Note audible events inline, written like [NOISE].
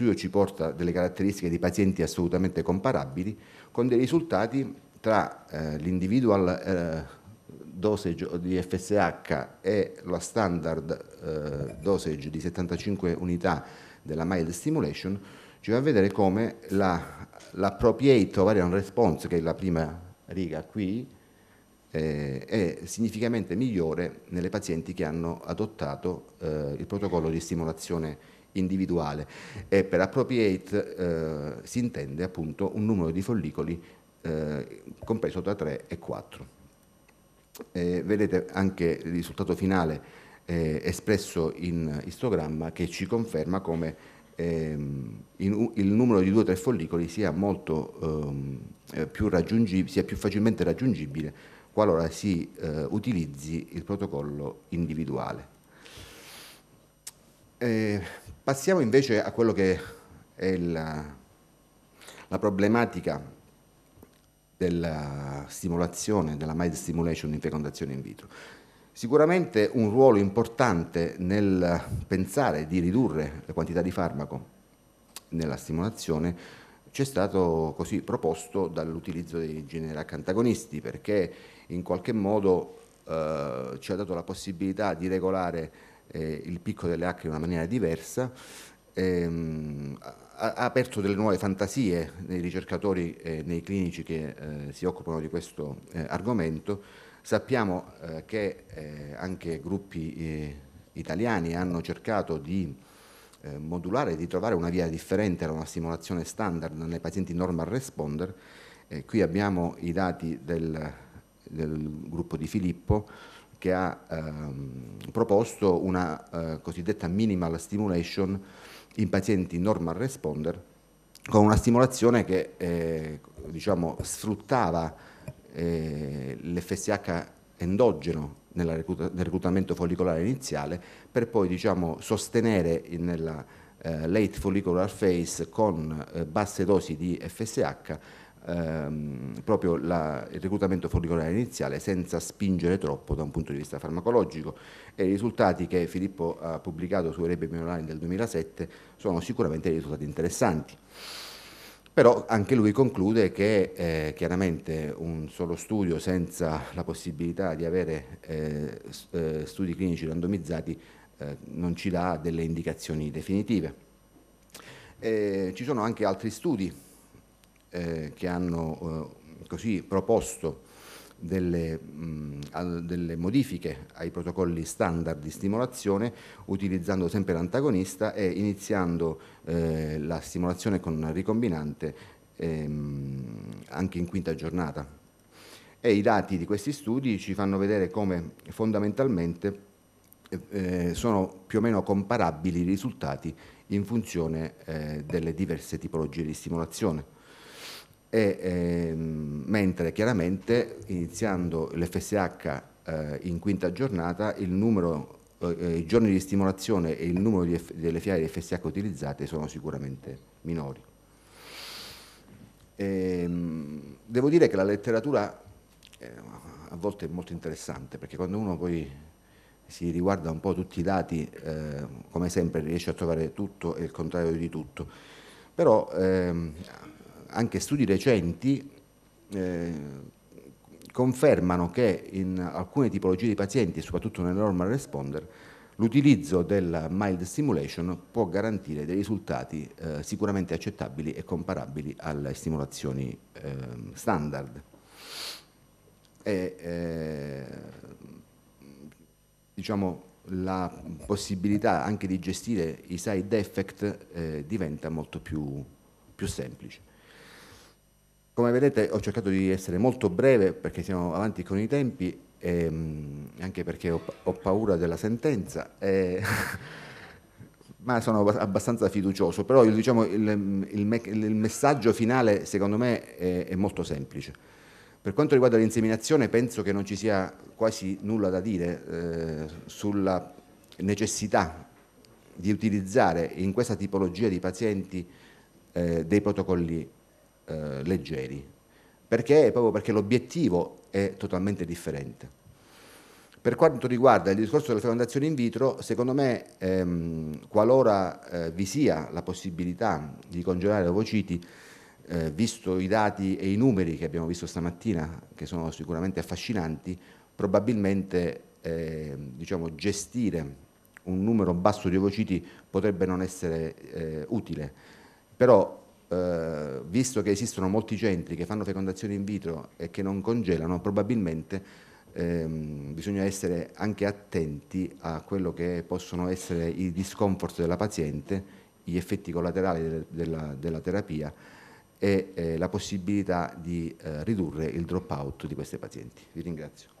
studio ci porta delle caratteristiche di pazienti assolutamente comparabili, con dei risultati tra eh, l'individual eh, dosage di FSH e la standard eh, dosage di 75 unità della mild stimulation, ci va a vedere come la, l'appropriate ovarian response, che è la prima riga qui, eh, è significativamente migliore nelle pazienti che hanno adottato eh, il protocollo di stimolazione individuale e per appropriate eh, si intende appunto un numero di follicoli eh, compreso tra 3 e 4. Eh, vedete anche il risultato finale eh, espresso in istogramma che ci conferma come ehm, in, il numero di 2-3 follicoli sia, molto, ehm, eh, più sia più facilmente raggiungibile qualora si eh, utilizzi il protocollo individuale. Eh, passiamo invece a quello che è la, la problematica della stimolazione, della mind stimulation in fecondazione in vitro. Sicuramente un ruolo importante nel pensare di ridurre la quantità di farmaco nella stimolazione ci è stato così proposto dall'utilizzo dei generic antagonisti perché in qualche modo eh, ci ha dato la possibilità di regolare eh, il picco delle acque in una maniera diversa, ehm, ha, aperto delle nuove fantasie nei ricercatori e nei clinici che eh, si occupano di questo eh, argomento. Sappiamo eh, che eh, anche gruppi italiani hanno cercato di modulare, di trovare una via differente da una stimolazione standard nei pazienti normal responder. Eh, qui abbiamo i dati del, del gruppo di Filippo, che ha ehm, proposto una eh, cosiddetta minimal stimulation in pazienti normal responder con una stimolazione che eh, diciamo, sfruttava eh, l'FSH endogeno recluta, nel reclutamento follicolare iniziale per poi diciamo, sostenere nella eh, late follicular phase con eh, basse dosi di FSH ehm, proprio la, il reclutamento follicolare iniziale senza spingere troppo da un punto di vista farmacologico e i risultati che Filippo ha pubblicato su Rebbe Online del 2007 sono sicuramente risultati interessanti. Però anche lui conclude che eh, chiaramente un solo studio senza la possibilità di avere eh, eh studi clinici randomizzati eh, non ci dà delle indicazioni definitive. Eh, ci sono anche altri studi eh, che hanno eh, così proposto delle, mh, delle, modifiche ai protocolli standard di stimolazione utilizzando sempre l'antagonista e iniziando eh, la stimolazione con ricombinante ehm, anche in quinta giornata. E i dati di questi studi ci fanno vedere come fondamentalmente eh, sono più o meno comparabili i risultati in funzione eh, delle diverse tipologie di stimolazione e, eh, mentre chiaramente iniziando l'FSH eh, in quinta giornata il numero eh, eh, i giorni di stimolazione e il numero F, delle fiale di FSH utilizzate sono sicuramente minori. E, ehm, devo dire che la letteratura eh, a volte è molto interessante perché quando uno poi si riguarda un po' tutti i dati, eh, come sempre riesce a trovare tutto e il contrario di tutto, però ehm, anche studi recenti eh, confermano che in alcune tipologie di pazienti, soprattutto nel normal responder, l'utilizzo del mild stimulation può garantire dei risultati eh, sicuramente accettabili e comparabili alle stimolazioni eh, standard. E, eh, diciamo, la possibilità anche di gestire i side effect eh, diventa molto più, più semplice. Come vedete ho cercato di essere molto breve perché siamo avanti con i tempi, e ehm, anche perché ho, ho, paura della sentenza, eh, [LAUGHS] ma sono abbastanza fiducioso, però il, diciamo, il, il, il messaggio finale secondo me è, è molto semplice. Per quanto riguarda l'inseminazione penso che non ci sia quasi nulla da dire eh, sulla necessità di utilizzare in questa tipologia di pazienti eh, dei protocolli eh, leggeri, perché, proprio perché l'obiettivo è totalmente differente. Per quanto riguarda il discorso della fecondazione in vitro, secondo me ehm, qualora eh, vi sia la possibilità di congelare ovociti, eh, visto i dati e i numeri che abbiamo visto stamattina, che sono sicuramente affascinanti, probabilmente eh, diciamo, gestire un numero basso di ovociti potrebbe non essere eh, utile. Però eh, visto che esistono molti centri che fanno fecondazione in vitro e che non congelano, probabilmente ehm, bisogna essere anche attenti a quello che possono essere i discomfort della paziente, gli effetti collaterali de della, della, terapia e eh, la possibilità di eh, ridurre il drop out di queste pazienti. Vi ringrazio.